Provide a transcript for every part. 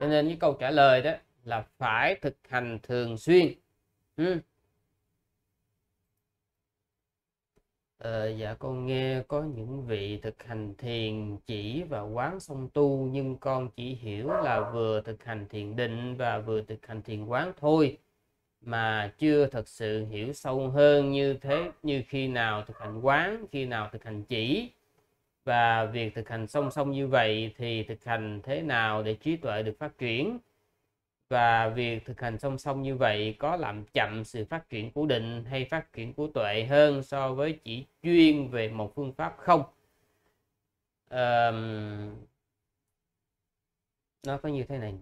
cho nên cái câu trả lời đó là phải thực hành thường xuyên ừ. ờ, dạ con nghe có những vị thực hành thiền chỉ và quán song tu nhưng con chỉ hiểu là vừa thực hành thiền định và vừa thực hành thiền quán thôi mà chưa thật sự hiểu sâu hơn như thế như khi nào thực hành quán khi nào thực hành chỉ và việc thực hành song song như vậy thì thực hành thế nào để trí tuệ được phát triển và việc thực hành song song như vậy có làm chậm sự phát triển của định hay phát triển của tuệ hơn so với chỉ chuyên về một phương pháp không um, nó có như thế này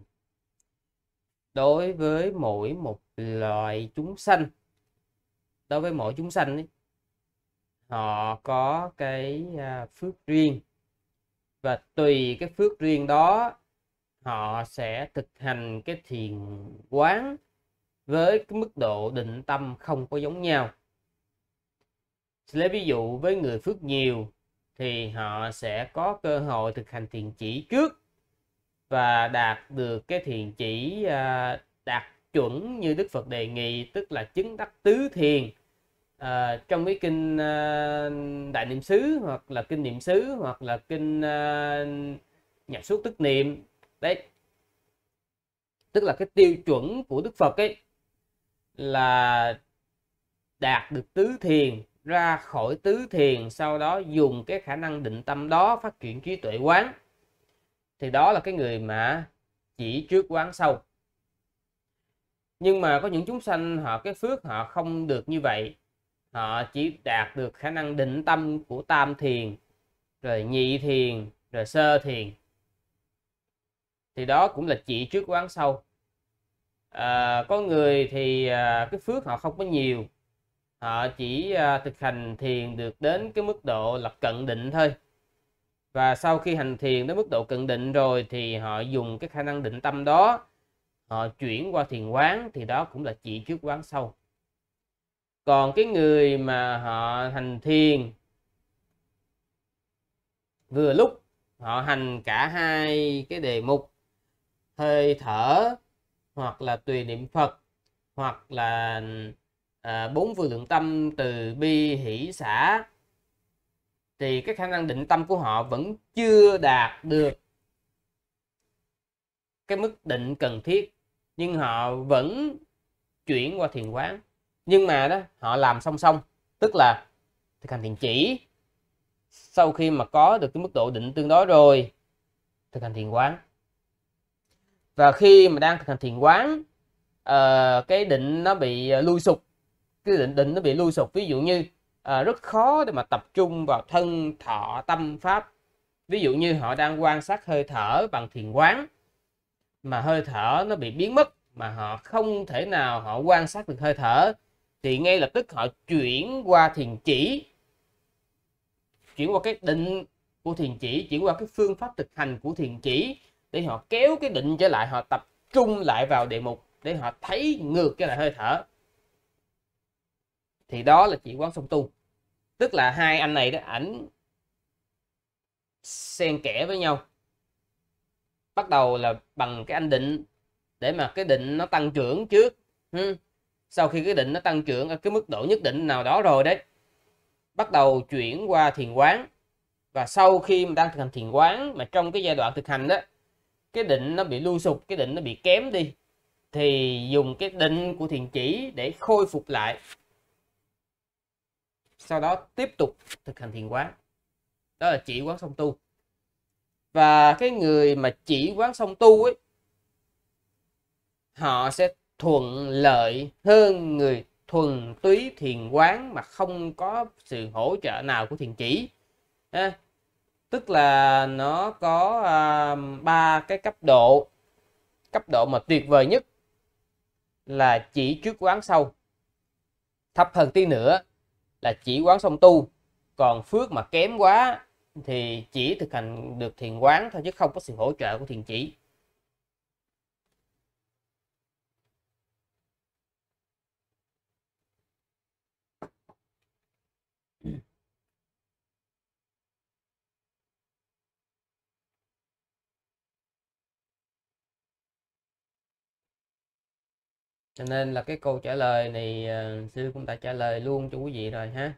đối với mỗi một loại chúng sanh đối với mỗi chúng sanh ấy, họ có cái à, phước riêng và tùy cái phước riêng đó họ sẽ thực hành cái thiền quán với cái mức độ định tâm không có giống nhau lấy ví dụ với người phước nhiều thì họ sẽ có cơ hội thực hành thiền chỉ trước và đạt được cái thiền chỉ à, đạt chuẩn như Đức Phật đề nghị tức là chứng đắc tứ thiền à, trong cái kinh à, đại niệm xứ hoặc là kinh niệm xứ hoặc là kinh à, ờ, nhập suốt tức niệm đấy tức là cái tiêu chuẩn của đức phật ấy là đạt được tứ thiền ra khỏi tứ thiền sau đó dùng cái khả năng định tâm đó phát triển trí tuệ quán thì đó là cái người mà chỉ trước quán sau nhưng mà có những chúng sanh họ cái phước họ không được như vậy họ ờ, chỉ đạt được khả năng định tâm của tam thiền rồi nhị thiền rồi sơ thiền thì đó cũng là chỉ trước quán sâu à, có người thì à, cái phước họ không có nhiều họ chỉ à, thực hành thiền được đến cái mức độ là cận định thôi và sau khi hành thiền đến mức độ cận định rồi thì họ dùng cái khả năng định tâm đó họ chuyển qua thiền quán thì đó cũng là chỉ trước quán sâu còn cái người mà họ hành thiền vừa lúc họ hành cả hai cái đề mục hơi thở hoặc là tùy niệm phật hoặc là à, bốn phương lượng tâm từ bi hỷ xã thì cái khả năng định tâm của họ vẫn chưa đạt được cái mức định cần thiết nhưng họ vẫn chuyển qua thiền quán nhưng mà đó họ làm song song tức là thực hành thiền chỉ sau khi mà có được cái mức độ định tương đối rồi thực hành thiền quán và khi mà đang thực hành thiền quán uh, cái định nó bị ờ, lui sụp cái định định nó bị lui sụp ví dụ như uh, rất khó để mà tập trung vào thân thọ tâm pháp ví dụ như họ đang quan sát hơi thở bằng thiền quán mà hơi thở nó bị biến mất mà họ không thể nào họ quan sát được hơi thở thì ngay lập tức họ chuyển qua thiền chỉ chuyển qua cái định của thiền chỉ chuyển qua cái phương pháp thực hành của thiền chỉ để họ kéo cái định trở lại họ tập trung lại vào đề mục để họ thấy ngược cái là hơi thở thì đó là chỉ quán song tu tức là hai anh này đó ảnh xen kẽ với nhau bắt đầu là bằng cái anh định để mà cái định nó tăng trưởng trước sau khi cái định nó tăng trưởng ở cái mức độ nhất định nào đó rồi đấy bắt đầu chuyển qua thiền quán và sau khi mà đang thực hành thiền quán mà trong cái giai đoạn thực hành đó cái định nó bị lưu sụp cái định nó bị kém đi thì dùng cái định của thiền chỉ để khôi phục lại sau đó tiếp tục thực hành thiền quán đó là chỉ quán song tu và cái người mà chỉ quán song tu ấy họ sẽ thuận lợi hơn người thuần túy thiền quán mà không có sự hỗ trợ nào của thiền chỉ à, tức là nó có à, ba à, cái cấp độ cấp độ mà tuyệt vời nhất là chỉ trước quán sau thấp hơn tí nữa là chỉ quán song tu còn phước mà kém quá thì chỉ thực hành được thiền quán thôi chứ không có sự hỗ trợ của thiền chỉ cho nên là cái câu trả lời này à, sư cũng đã trả lời luôn cho quý vị rồi ha